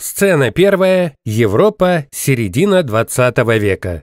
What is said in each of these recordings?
Сцена первая. Европа. Середина 20 века.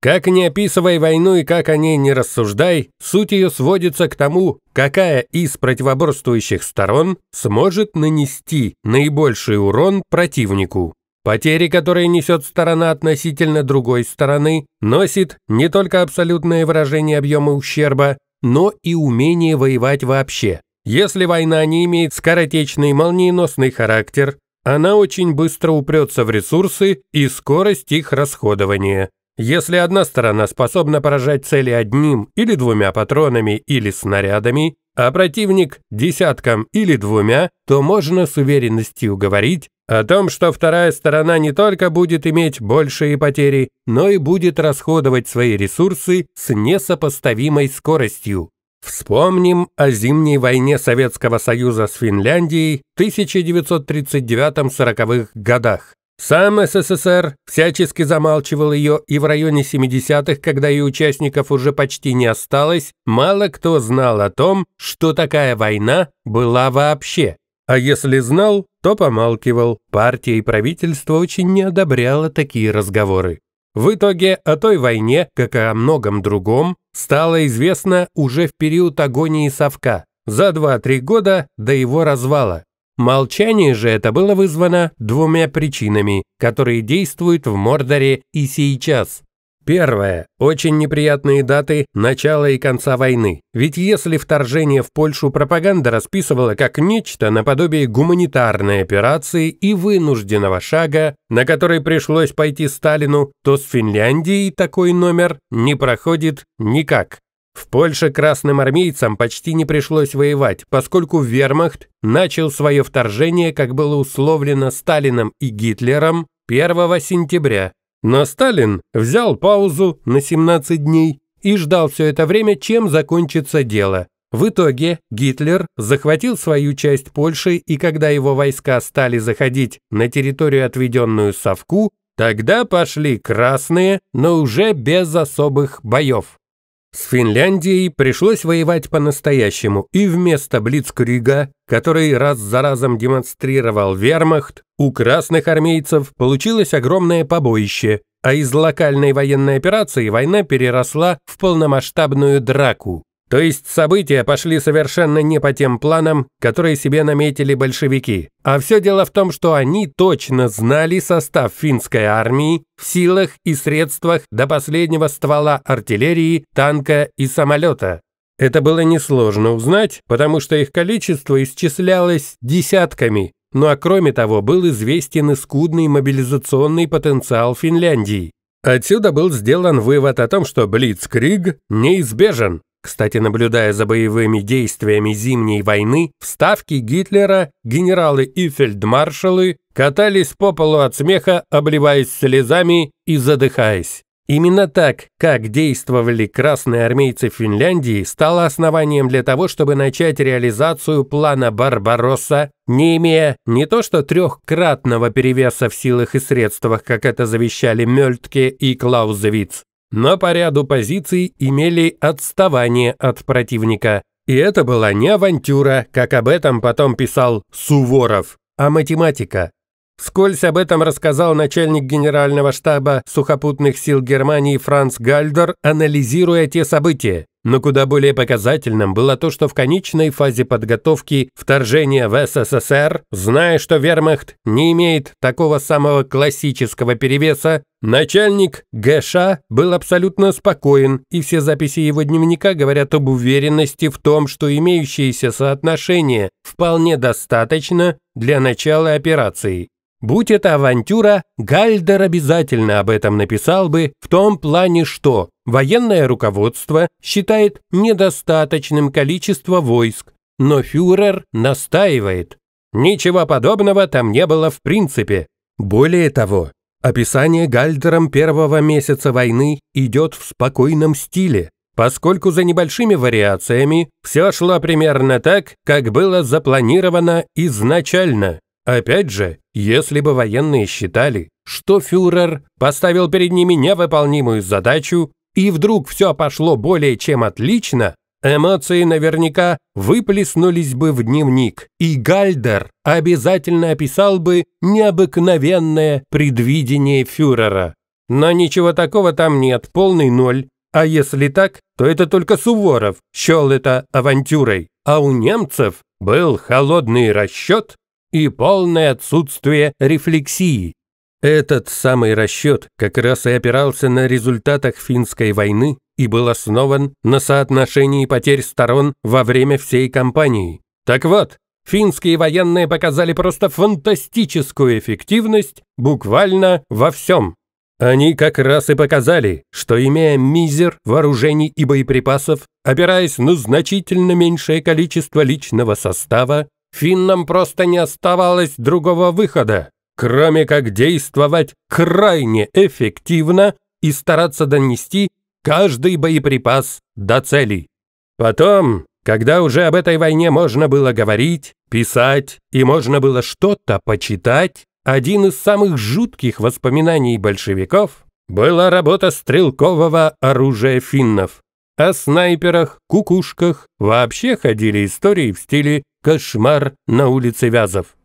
Как не описывай войну и как о ней не рассуждай, суть ее сводится к тому, какая из противоборствующих сторон сможет нанести наибольший урон противнику. Потери, которые несет сторона относительно другой стороны, носит не только абсолютное выражение объема ущерба, но и умение воевать вообще. Если война не имеет скоротечный молниеносный характер, она очень быстро упрется в ресурсы и скорость их расходования. Если одна сторона способна поражать цели одним или двумя патронами или снарядами, а противник – десятком или двумя, то можно с уверенностью говорить о том, что вторая сторона не только будет иметь большие потери, но и будет расходовать свои ресурсы с несопоставимой скоростью. Вспомним о зимней войне Советского Союза с Финляндией 1939-40-х годах. Сам СССР всячески замалчивал ее, и в районе 70-х, когда ее участников уже почти не осталось, мало кто знал о том, что такая война была вообще. А если знал, то помалкивал. Партия и правительство очень не одобряло такие разговоры. В итоге о той войне, как и о многом другом, стало известно уже в период агонии Совка, за 2-3 года до его развала. Молчание же это было вызвано двумя причинами, которые действуют в Мордоре и сейчас. Первое. Очень неприятные даты начала и конца войны. Ведь если вторжение в Польшу пропаганда расписывала как нечто наподобие гуманитарной операции и вынужденного шага, на который пришлось пойти Сталину, то с Финляндией такой номер не проходит никак. В Польше красным армейцам почти не пришлось воевать, поскольку вермахт начал свое вторжение, как было условлено Сталином и Гитлером, 1 сентября но Сталин взял паузу на 17 дней и ждал все это время, чем закончится дело. В итоге Гитлер захватил свою часть Польши, и когда его войска стали заходить на территорию, отведенную Совку, тогда пошли красные, но уже без особых боев. С Финляндией пришлось воевать по-настоящему, и вместо Блицкрига, который раз за разом демонстрировал вермахт, у красных армейцев получилось огромное побоище, а из локальной военной операции война переросла в полномасштабную драку. То есть события пошли совершенно не по тем планам, которые себе наметили большевики. А все дело в том, что они точно знали состав финской армии в силах и средствах до последнего ствола артиллерии, танка и самолета. Это было несложно узнать, потому что их количество исчислялось десятками. Ну а кроме того, был известен и скудный мобилизационный потенциал Финляндии. Отсюда был сделан вывод о том, что Блицкриг неизбежен, кстати, наблюдая за боевыми действиями Зимней войны, в ставке Гитлера генералы и фельдмаршалы катались по полу от смеха, обливаясь слезами и задыхаясь. Именно так, как действовали красные армейцы Финляндии, стало основанием для того, чтобы начать реализацию плана Барбаросса, не имея не то что трехкратного перевеса в силах и средствах, как это завещали Мёльтке и Клаузевиц, но по ряду позиций имели отставание от противника. И это была не авантюра, как об этом потом писал Суворов, а математика. Скользь об этом рассказал начальник Генерального штаба сухопутных сил Германии Франц Гальдер, анализируя те события. Но куда более показательным было то, что в конечной фазе подготовки вторжения в СССР, зная, что вермахт не имеет такого самого классического перевеса, начальник ГШ был абсолютно спокоен, и все записи его дневника говорят об уверенности в том, что имеющееся соотношение вполне достаточно для начала операции. Будь это авантюра, Гальдер обязательно об этом написал бы в том плане, что Военное руководство считает недостаточным количество войск, но фюрер настаивает. Ничего подобного там не было в принципе. Более того, описание Гальдером первого месяца войны идет в спокойном стиле, поскольку за небольшими вариациями все шло примерно так, как было запланировано изначально. Опять же, если бы военные считали, что фюрер поставил перед ними невыполнимую задачу, и вдруг все пошло более чем отлично, эмоции наверняка выплеснулись бы в дневник, и Гальдер обязательно описал бы необыкновенное предвидение фюрера. Но ничего такого там нет, полный ноль. А если так, то это только Суворов счел это авантюрой, а у немцев был холодный расчет и полное отсутствие рефлексии. Этот самый расчет как раз и опирался на результатах финской войны и был основан на соотношении потерь сторон во время всей кампании. Так вот, финские военные показали просто фантастическую эффективность буквально во всем. Они как раз и показали, что имея мизер вооружений и боеприпасов, опираясь на значительно меньшее количество личного состава, финнам просто не оставалось другого выхода, кроме как действовать крайне эффективно и стараться донести каждый боеприпас до целей. Потом, когда уже об этой войне можно было говорить, писать и можно было что-то почитать, один из самых жутких воспоминаний большевиков была работа стрелкового оружия финнов. О снайперах, кукушках вообще ходили истории в стиле «Кошмар на улице Вязов».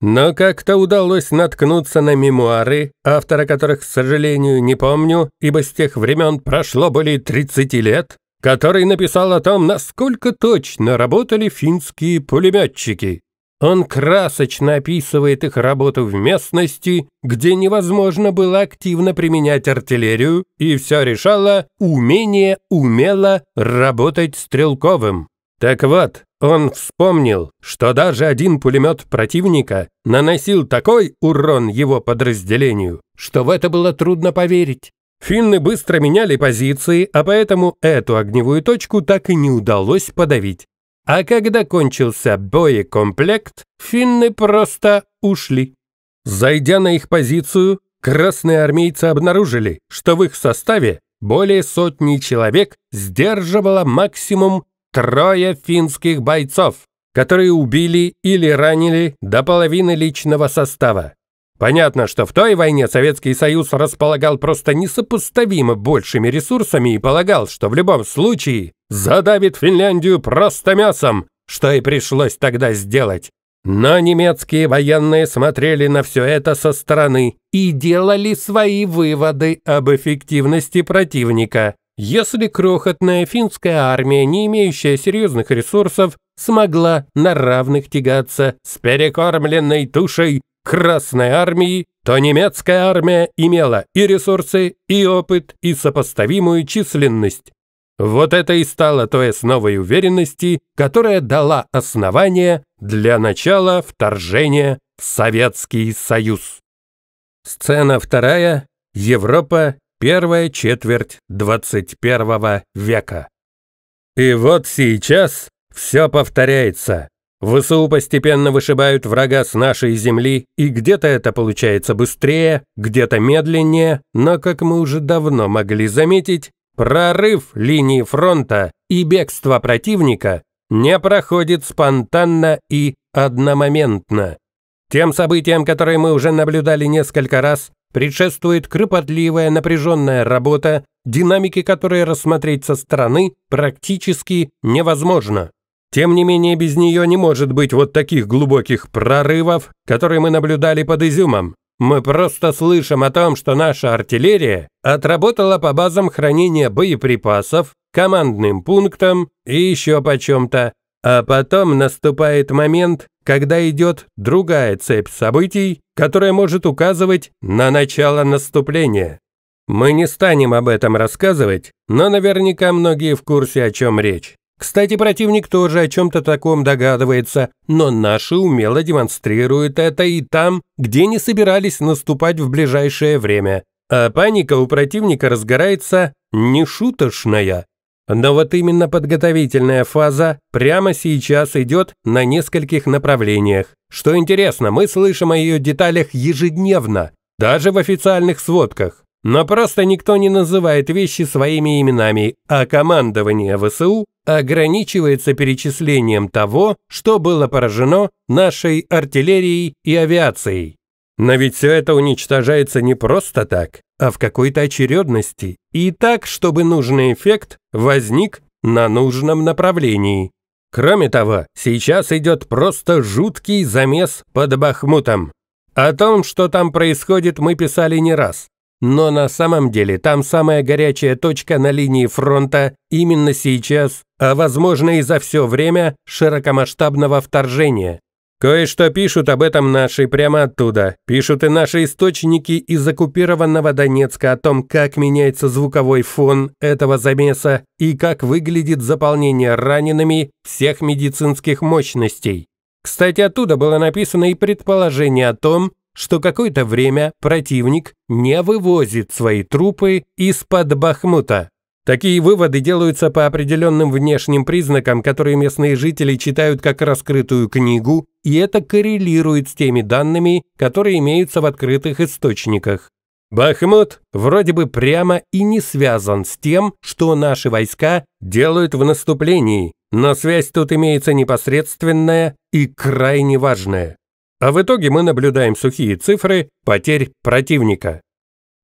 Но как-то удалось наткнуться на мемуары, автора которых, к сожалению, не помню, ибо с тех времен прошло более 30 лет, который написал о том, насколько точно работали финские пулеметчики. Он красочно описывает их работу в местности, где невозможно было активно применять артиллерию, и все решало умение умело работать стрелковым. Так вот, он вспомнил, что даже один пулемет противника наносил такой урон его подразделению, что в это было трудно поверить. Финны быстро меняли позиции, а поэтому эту огневую точку так и не удалось подавить. А когда кончился боекомплект, финны просто ушли. Зайдя на их позицию, красные армейцы обнаружили, что в их составе более сотни человек сдерживало максимум трое финских бойцов, которые убили или ранили до половины личного состава. Понятно, что в той войне Советский Союз располагал просто несопоставимо большими ресурсами и полагал, что в любом случае задавит Финляндию просто мясом, что и пришлось тогда сделать. Но немецкие военные смотрели на все это со стороны и делали свои выводы об эффективности противника если крохотная финская армия, не имеющая серьезных ресурсов, смогла на равных тягаться с перекормленной тушей Красной армии, то немецкая армия имела и ресурсы, и опыт, и сопоставимую численность. Вот это и стало той основой уверенности, которая дала основание для начала вторжения в Советский Союз. Сцена вторая. Европа первая четверть 21 века. И вот сейчас все повторяется. ВСУ постепенно вышибают врага с нашей земли, и где-то это получается быстрее, где-то медленнее, но, как мы уже давно могли заметить, прорыв линии фронта и бегство противника не проходит спонтанно и одномоментно. Тем событиям, которые мы уже наблюдали несколько раз, предшествует кропотливая напряженная работа, динамики которой рассмотреть со стороны практически невозможно. Тем не менее, без нее не может быть вот таких глубоких прорывов, которые мы наблюдали под Изюмом. Мы просто слышим о том, что наша артиллерия отработала по базам хранения боеприпасов, командным пунктам и еще по чем-то. А потом наступает момент, когда идет другая цепь событий, которая может указывать на начало наступления. Мы не станем об этом рассказывать, но наверняка многие в курсе, о чем речь. Кстати, противник тоже о чем-то таком догадывается, но наши умело демонстрируют это и там, где не собирались наступать в ближайшее время. А паника у противника разгорается нешуточная. Но вот именно подготовительная фаза прямо сейчас идет на нескольких направлениях. Что интересно, мы слышим о ее деталях ежедневно, даже в официальных сводках. Но просто никто не называет вещи своими именами, а командование ВСУ ограничивается перечислением того, что было поражено нашей артиллерией и авиацией. Но ведь все это уничтожается не просто так а в какой-то очередности и так, чтобы нужный эффект возник на нужном направлении. Кроме того, сейчас идет просто жуткий замес под Бахмутом. О том, что там происходит, мы писали не раз. Но на самом деле там самая горячая точка на линии фронта именно сейчас, а возможно и за все время широкомасштабного вторжения. Кое-что пишут об этом наши прямо оттуда. Пишут и наши источники из оккупированного Донецка о том, как меняется звуковой фон этого замеса и как выглядит заполнение ранеными всех медицинских мощностей. Кстати, оттуда было написано и предположение о том, что какое-то время противник не вывозит свои трупы из-под Бахмута. Такие выводы делаются по определенным внешним признакам, которые местные жители читают как раскрытую книгу, и это коррелирует с теми данными, которые имеются в открытых источниках. Бахмут вроде бы прямо и не связан с тем, что наши войска делают в наступлении, но связь тут имеется непосредственная и крайне важная. А в итоге мы наблюдаем сухие цифры потерь противника.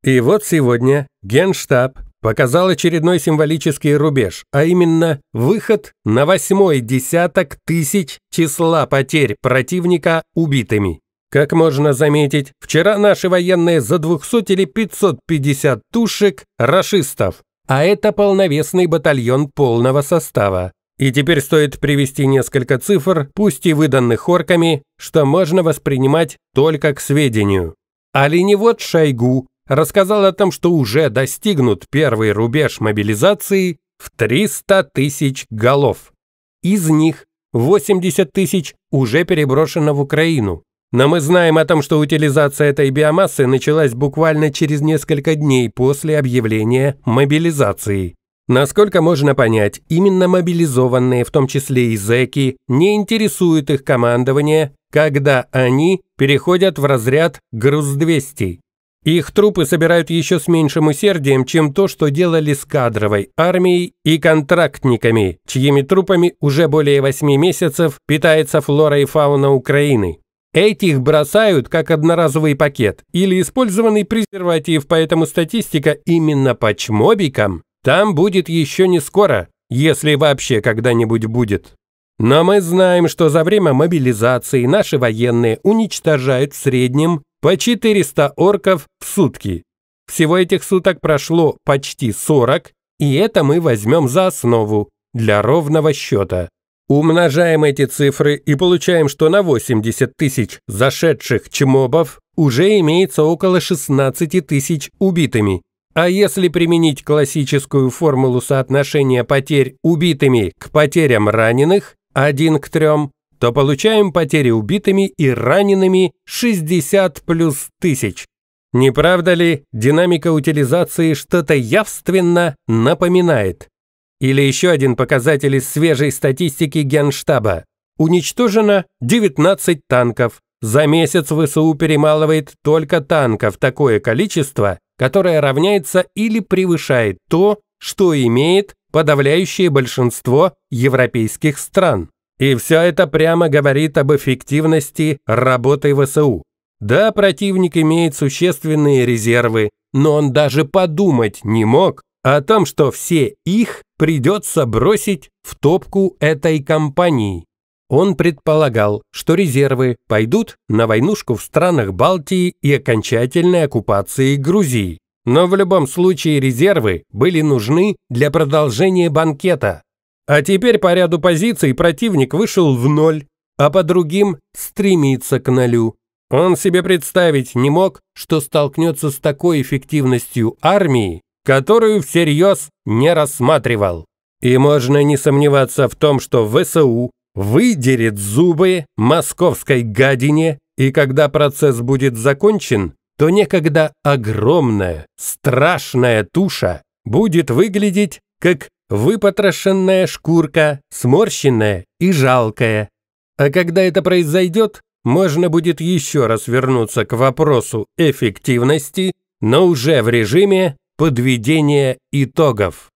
И вот сегодня Генштаб показал очередной символический рубеж, а именно выход на восьмой десяток тысяч числа потерь противника убитыми. Как можно заметить, вчера наши военные за 200 или 550 тушек рашистов, а это полновесный батальон полного состава. И теперь стоит привести несколько цифр, пусть и выданных орками, что можно воспринимать только к сведению. Оленевод а Шойгу рассказал о том, что уже достигнут первый рубеж мобилизации в 300 тысяч голов. Из них 80 тысяч уже переброшено в Украину. Но мы знаем о том, что утилизация этой биомассы началась буквально через несколько дней после объявления мобилизации. Насколько можно понять, именно мобилизованные, в том числе и зэки, не интересуют их командование, когда они переходят в разряд «Груз-200». Их трупы собирают еще с меньшим усердием, чем то, что делали с кадровой армией и контрактниками, чьими трупами уже более 8 месяцев питается флора и фауна Украины. Этих бросают как одноразовый пакет или использованный презерватив, поэтому статистика именно по чмобикам там будет еще не скоро, если вообще когда-нибудь будет. Но мы знаем, что за время мобилизации наши военные уничтожают в среднем по 400 орков в сутки. Всего этих суток прошло почти 40, и это мы возьмем за основу для ровного счета. Умножаем эти цифры и получаем, что на 80 тысяч зашедших чмобов уже имеется около 16 тысяч убитыми. А если применить классическую формулу соотношения потерь убитыми к потерям раненых, 1 к 3, то получаем потери убитыми и ранеными 60 плюс тысяч. Не правда ли, динамика утилизации что-то явственно напоминает? Или еще один показатель из свежей статистики Генштаба. Уничтожено 19 танков. За месяц ВСУ перемалывает только танков такое количество, которое равняется или превышает то, что имеет подавляющее большинство европейских стран. И все это прямо говорит об эффективности работы ВСУ. Да, противник имеет существенные резервы, но он даже подумать не мог о том, что все их придется бросить в топку этой компании. Он предполагал, что резервы пойдут на войнушку в странах Балтии и окончательной оккупации Грузии. Но в любом случае резервы были нужны для продолжения банкета, а теперь по ряду позиций противник вышел в ноль, а по другим стремится к нолю. Он себе представить не мог, что столкнется с такой эффективностью армии, которую всерьез не рассматривал. И можно не сомневаться в том, что ВСУ выдерет зубы московской гадине, и когда процесс будет закончен, то некогда огромная, страшная туша будет выглядеть как выпотрошенная шкурка, сморщенная и жалкая. А когда это произойдет, можно будет еще раз вернуться к вопросу эффективности, но уже в режиме подведения итогов.